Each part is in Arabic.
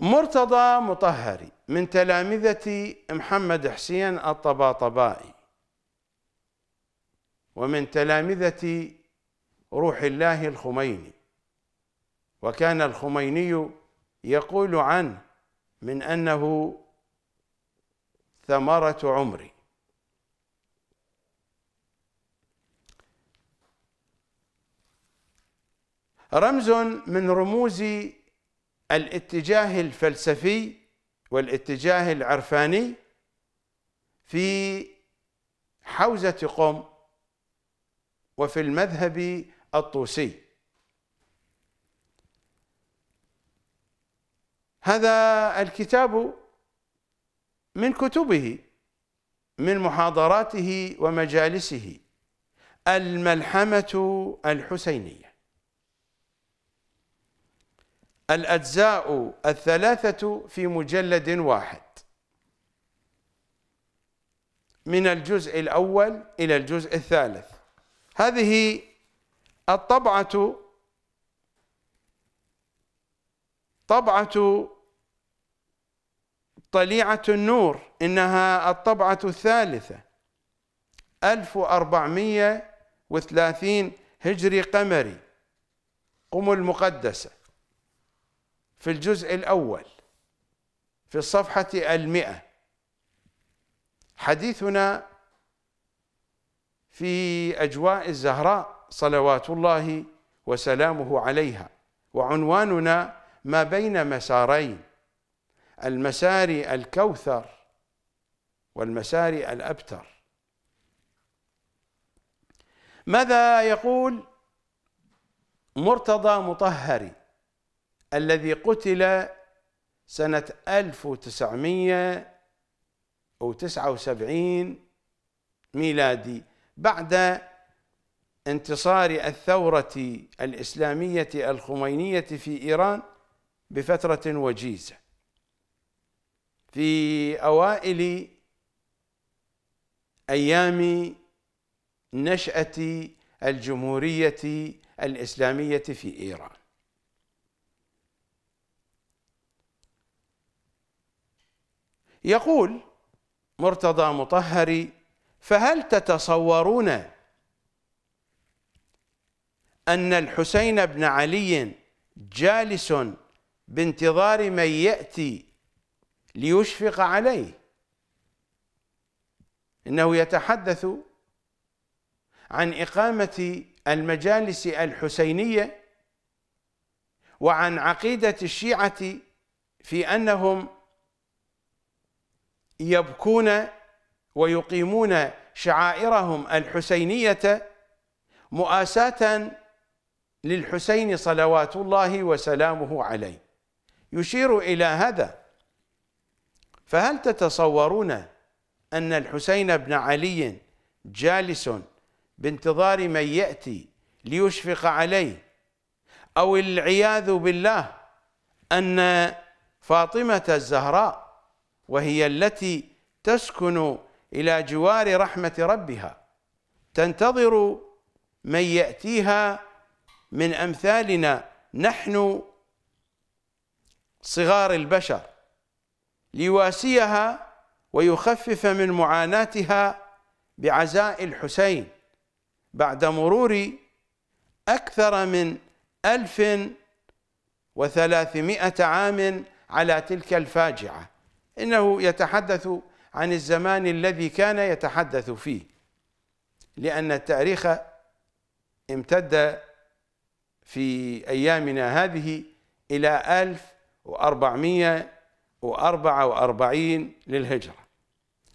مرتضى مطهري من تلامذة محمد حسين الطباطبائي ومن تلامذة روح الله الخميني وكان الخميني يقول عنه من أنه ثمرة عمري رمز من رموز الاتجاه الفلسفي والاتجاه العرفاني في حوزة قم وفي المذهب الطوسي هذا الكتاب من كتبه من محاضراته ومجالسه الملحمة الحسينية الأجزاء الثلاثة في مجلد واحد من الجزء الأول إلى الجزء الثالث هذه الطبعة طبعة طليعة النور إنها الطبعة الثالثة 1430 هجري قمري قم المقدسه في الجزء الأول في الصفحة المئة حديثنا في أجواء الزهراء صلوات الله وسلامه عليها وعنواننا ما بين مسارين المسار الكوثر والمسار الأبتر ماذا يقول مرتضى مطهري الذي قتل سنة 1979 ميلادي بعد انتصار الثورة الإسلامية الخمينية في إيران بفترة وجيزة في أوائل أيام نشأة الجمهورية الإسلامية في إيران يقول مرتضى مطهري فهل تتصورون أن الحسين بن علي جالس بانتظار من يأتي ليشفق عليه إنه يتحدث عن إقامة المجالس الحسينية وعن عقيدة الشيعة في أنهم يبكون ويقيمون شعائرهم الحسينيه مؤاساه للحسين صلوات الله وسلامه عليه يشير الى هذا فهل تتصورون ان الحسين بن علي جالس بانتظار من ياتي ليشفق عليه او العياذ بالله ان فاطمه الزهراء وهي التي تسكن إلى جوار رحمة ربها تنتظر من يأتيها من أمثالنا نحن صغار البشر ليواسيها ويخفف من معاناتها بعزاء الحسين بعد مرور أكثر من ألف وثلاثمائة عام على تلك الفاجعة إنه يتحدث عن الزمان الذي كان يتحدث فيه لأن التاريخ امتد في أيامنا هذه إلى 1444 للهجرة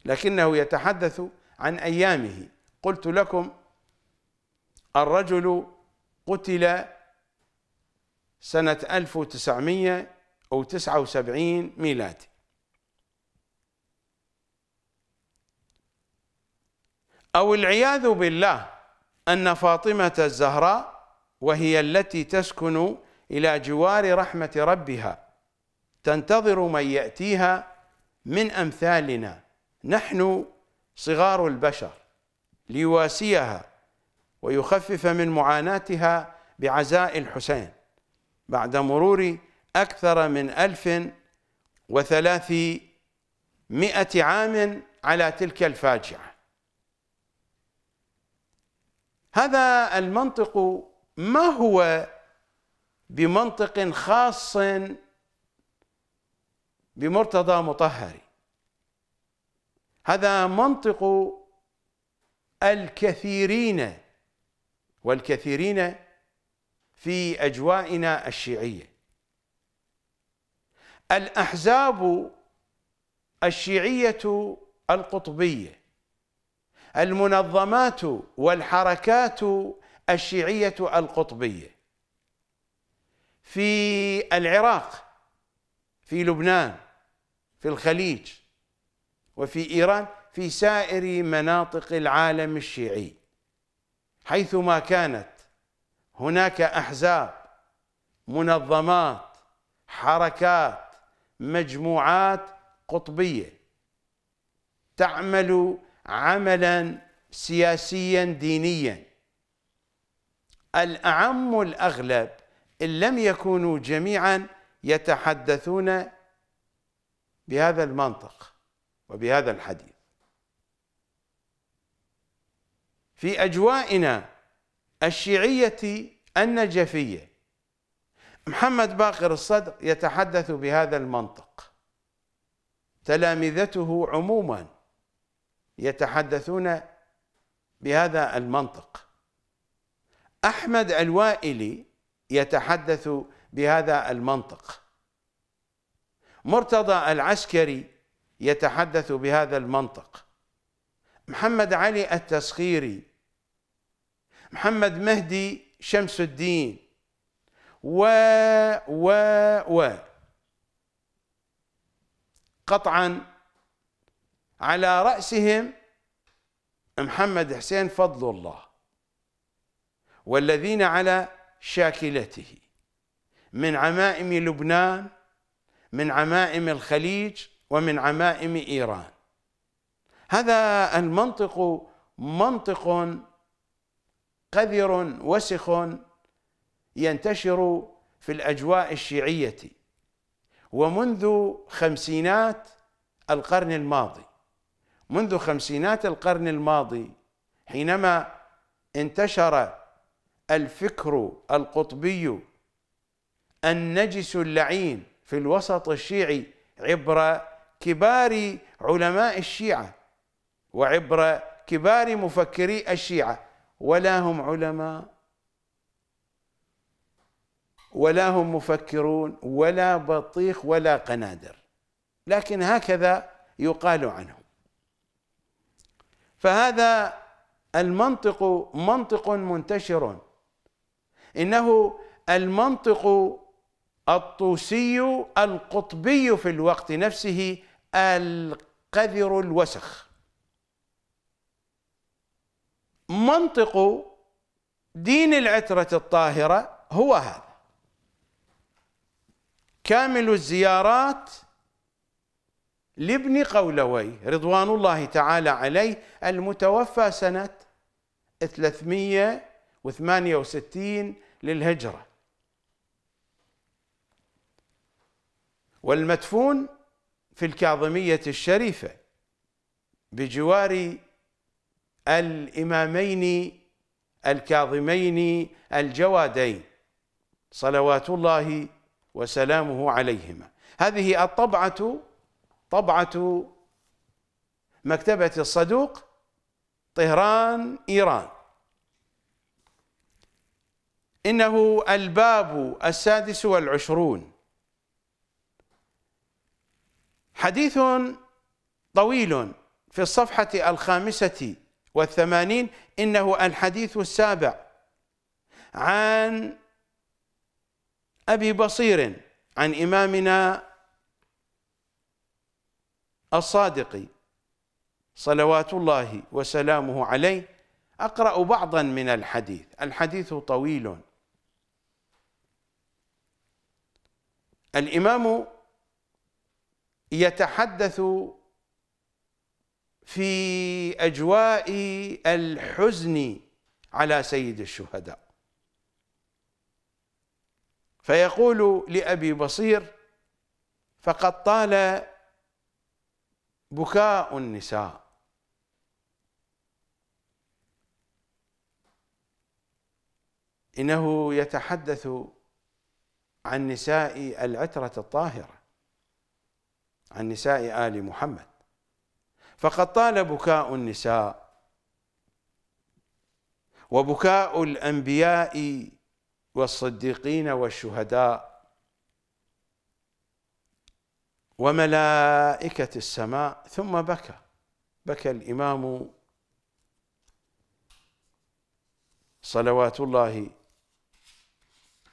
لكنه يتحدث عن أيامه قلت لكم الرجل قتل سنة 1979 ميلادي أو العياذ بالله أن فاطمة الزهراء وهي التي تسكن إلى جوار رحمة ربها تنتظر من يأتيها من أمثالنا نحن صغار البشر ليواسيها ويخفف من معاناتها بعزاء الحسين بعد مرور أكثر من ألف وثلاثمائة عام على تلك الفاجعة هذا المنطق ما هو بمنطق خاص بمرتضى مطهري هذا منطق الكثيرين والكثيرين في اجوائنا الشيعيه الاحزاب الشيعيه القطبيه المنظمات والحركات الشيعية القطبية في العراق في لبنان في الخليج وفي إيران في سائر مناطق العالم الشيعي حيثما كانت هناك أحزاب منظمات حركات مجموعات قطبية تعمل عملا سياسيا دينيا الأعم الأغلب إن لم يكونوا جميعا يتحدثون بهذا المنطق وبهذا الحديث في أجوائنا الشيعية النجفية محمد باقر الصدر يتحدث بهذا المنطق تلامذته عموما يتحدثون بهذا المنطق احمد الوائلي يتحدث بهذا المنطق مرتضى العسكري يتحدث بهذا المنطق محمد علي التسخيري محمد مهدي شمس الدين و و و قطعا على رأسهم محمد حسين فضل الله والذين على شاكلته من عمائم لبنان من عمائم الخليج ومن عمائم إيران هذا المنطق منطق قذر وسخ ينتشر في الأجواء الشيعية ومنذ خمسينات القرن الماضي منذ خمسينات القرن الماضي حينما انتشر الفكر القطبي النجس اللعين في الوسط الشيعي عبر كبار علماء الشيعة وعبر كبار مفكري الشيعة ولا هم علماء ولا هم مفكرون ولا بطيخ ولا قنادر لكن هكذا يقال عنهم فهذا المنطق منطق منتشر انه المنطق الطوسي القطبي في الوقت نفسه القذر الوسخ منطق دين العترة الطاهرة هو هذا كامل الزيارات لابن قولوي رضوان الله تعالى عليه المتوفى سنة 368 للهجرة والمدفون في الكاظمية الشريفة بجوار الإمامين الكاظمين الجوادين صلوات الله وسلامه عليهما هذه الطبعة طبعة مكتبة الصدوق طهران إيران إنه الباب السادس والعشرون حديث طويل في الصفحة الخامسة والثمانين إنه الحديث السابع عن أبي بصير عن إمامنا الصادق صلوات الله وسلامه عليه أقرأ بعضا من الحديث الحديث طويل الإمام يتحدث في أجواء الحزن على سيد الشهداء فيقول لأبي بصير فقد طال بكاء النساء انه يتحدث عن نساء العتره الطاهره عن نساء ال محمد فقد طال بكاء النساء وبكاء الانبياء والصديقين والشهداء وملائكة السماء ثم بكى بكى الإمام صلوات الله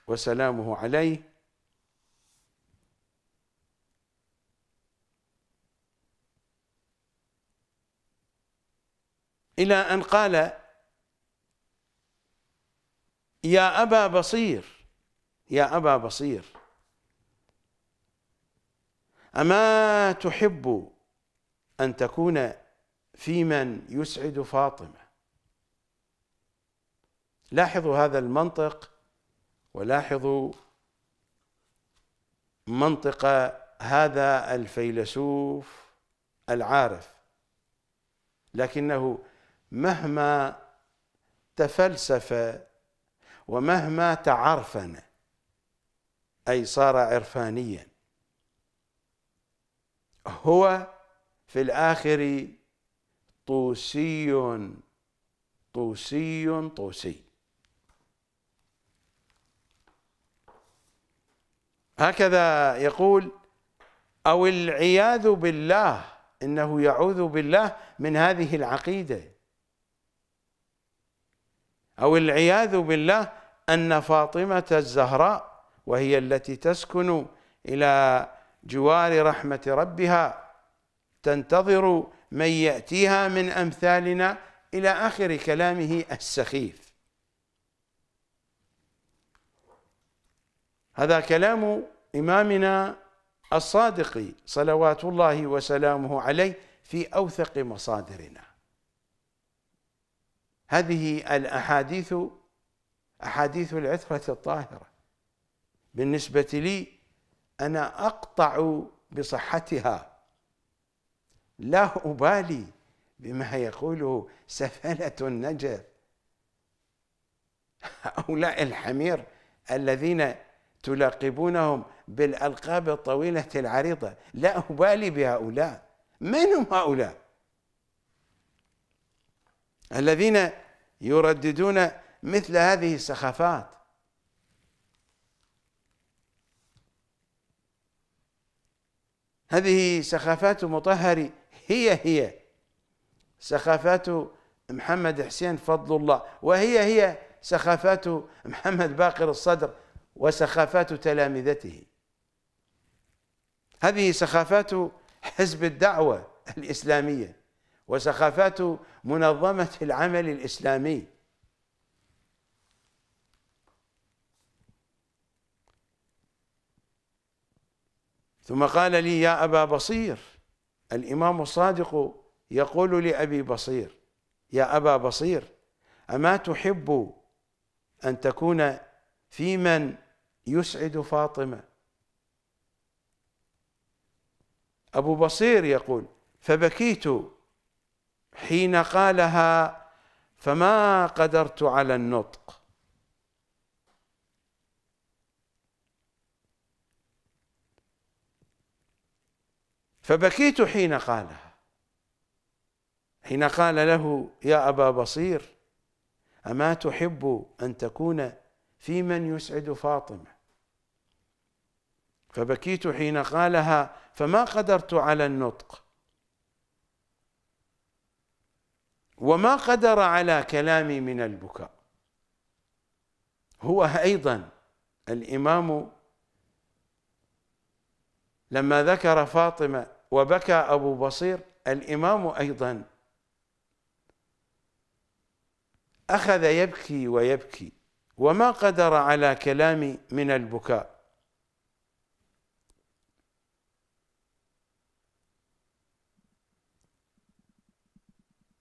وسلامه عليه إلى أن قال يا أبا بصير يا أبا بصير أما تحب أن تكون في من يسعد فاطمة لاحظوا هذا المنطق ولاحظوا منطق هذا الفيلسوف العارف لكنه مهما تفلسف ومهما تعرفن أي صار عرفانيا هو في الآخر طوسي طوسي طوسي هكذا يقول أو العياذ بالله إنه يعوذ بالله من هذه العقيدة أو العياذ بالله أن فاطمة الزهراء وهي التي تسكن إلى جوار رحمة ربها تنتظر من يأتيها من أمثالنا إلى آخر كلامه السخيف هذا كلام إمامنا الصادق صلوات الله وسلامه عليه في أوثق مصادرنا هذه الأحاديث أحاديث العثرة الطاهرة بالنسبة لي انا اقطع بصحتها لا ابالي بما يقوله سفله النجف هؤلاء الحمير الذين تلقبونهم بالالقاب الطويله العريضه لا ابالي بهؤلاء من هم هؤلاء الذين يرددون مثل هذه السخافات هذه سخافات مطهري هي هي سخافات محمد حسين فضل الله وهي هي سخافات محمد باقر الصدر وسخافات تلامذته هذه سخافات حزب الدعوة الإسلامية وسخافات منظمة العمل الإسلامي ثم قال لي يا أبا بصير الإمام الصادق يقول لأبي بصير يا أبا بصير أما تحب أن تكون في من يسعد فاطمة أبو بصير يقول فبكيت حين قالها فما قدرت على النطق فبكيت حين قالها حين قال له يا أبا بصير أما تحب أن تكون في من يسعد فاطمة فبكيت حين قالها فما قدرت على النطق وما قدر على كلامي من البكاء هو أيضا الإمام لما ذكر فاطمة وبكى أبو بصير الإمام أيضا أخذ يبكي ويبكي وما قدر على كلامي من البكاء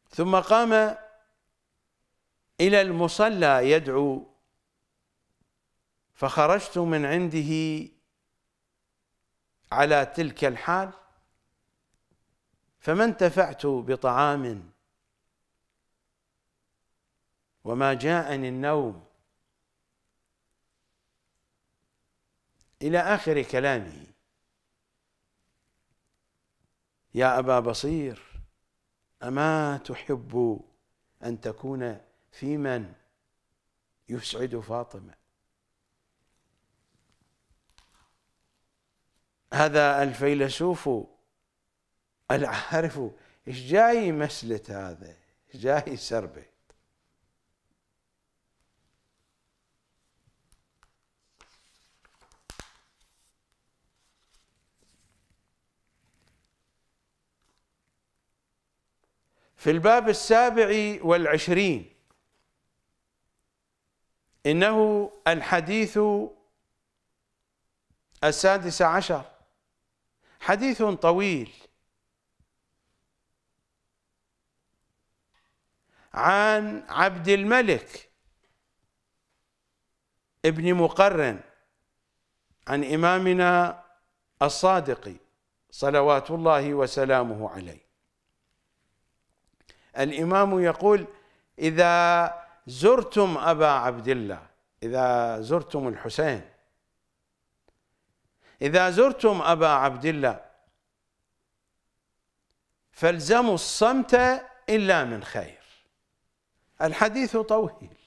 ثم قام إلى المصلى يدعو فخرجت من عنده على تلك الحال فما انتفعت بطعام وما جاءني النوم إلى آخر كلامه يا أبا بصير أما تحب أن تكون في من يسعد فاطمة هذا الفيلسوف العارف ايش جاي يمسلت هذا ايش جاي سربه؟ في الباب السابع والعشرين إنه الحديث السادس عشر حديث طويل عن عبد الملك ابن مقرن عن إمامنا الصادق صلوات الله وسلامه عليه الإمام يقول إذا زرتم أبا عبد الله إذا زرتم الحسين إذا زرتم أبا عبد الله فالزموا الصمت إلا من خير الحديث طويل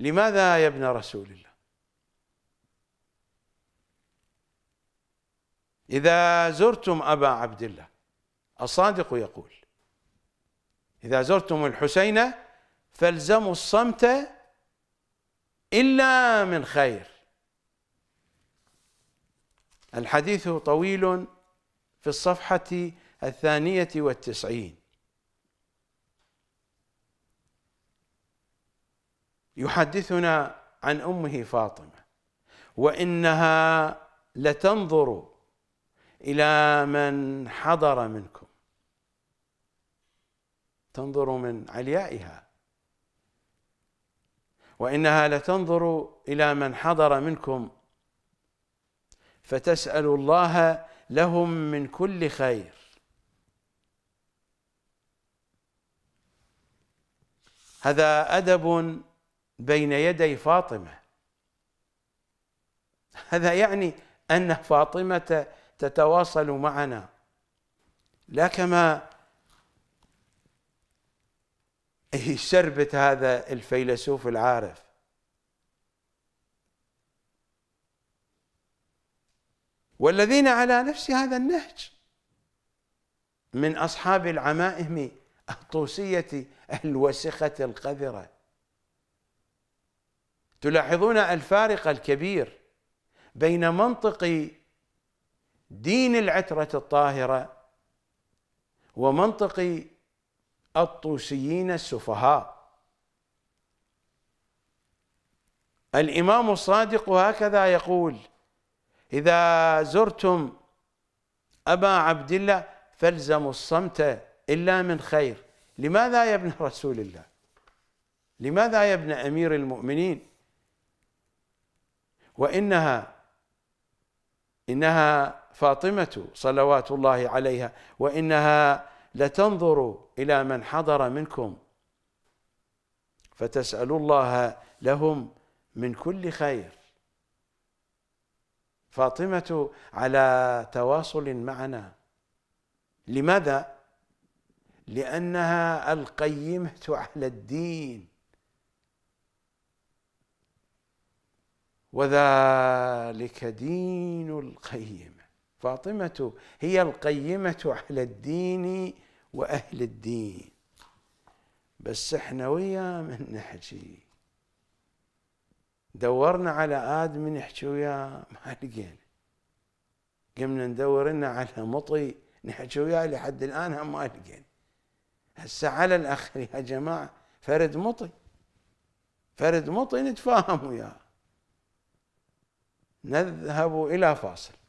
لماذا يا ابن رسول الله إذا زرتم أبا عبد الله الصادق يقول إذا زرتم الحسين فالزموا الصمت إلا من خير الحديث طويل في الصفحة الثانية والتسعين يحدثنا عن أمه فاطمة وإنها لتنظر إلى من حضر منكم تنظر من عليائها وإنها لتنظر إلى من حضر منكم فتسأل الله لهم من كل خير هذا أدب بين يدي فاطمة هذا يعني أن فاطمة تتواصل معنا لا كما شربت هذا الفيلسوف العارف والذين على نفس هذا النهج من أصحاب العمائم الطوسية الوسخة القذرة تلاحظون الفارق الكبير بين منطق دين العترة الطاهرة ومنطق الطوسيين السفهاء الإمام الصادق هكذا يقول إذا زرتم أبا عبد الله فالزموا الصمت إلا من خير لماذا يا ابن رسول الله لماذا يا ابن أمير المؤمنين وإنها إنها فاطمة صلوات الله عليها وإنها لتنظر إلى من حضر منكم فتسأل الله لهم من كل خير فاطمة على تواصل معنا لماذا؟ لأنها القيمة على الدين وذلك دين القيمة فاطمة هي القيمة على الدين وأهل الدين بس احنا ويا من نحجي دورنا على آدم نحكي وياه ما لقينا قمنا ندور لنا على مطي نحكي وياه لحد الآن هم ما لقينا هسه على الاخر يا جماعة فرد مطي فرد مطي نتفاهم وياه نذهب إلى فاصل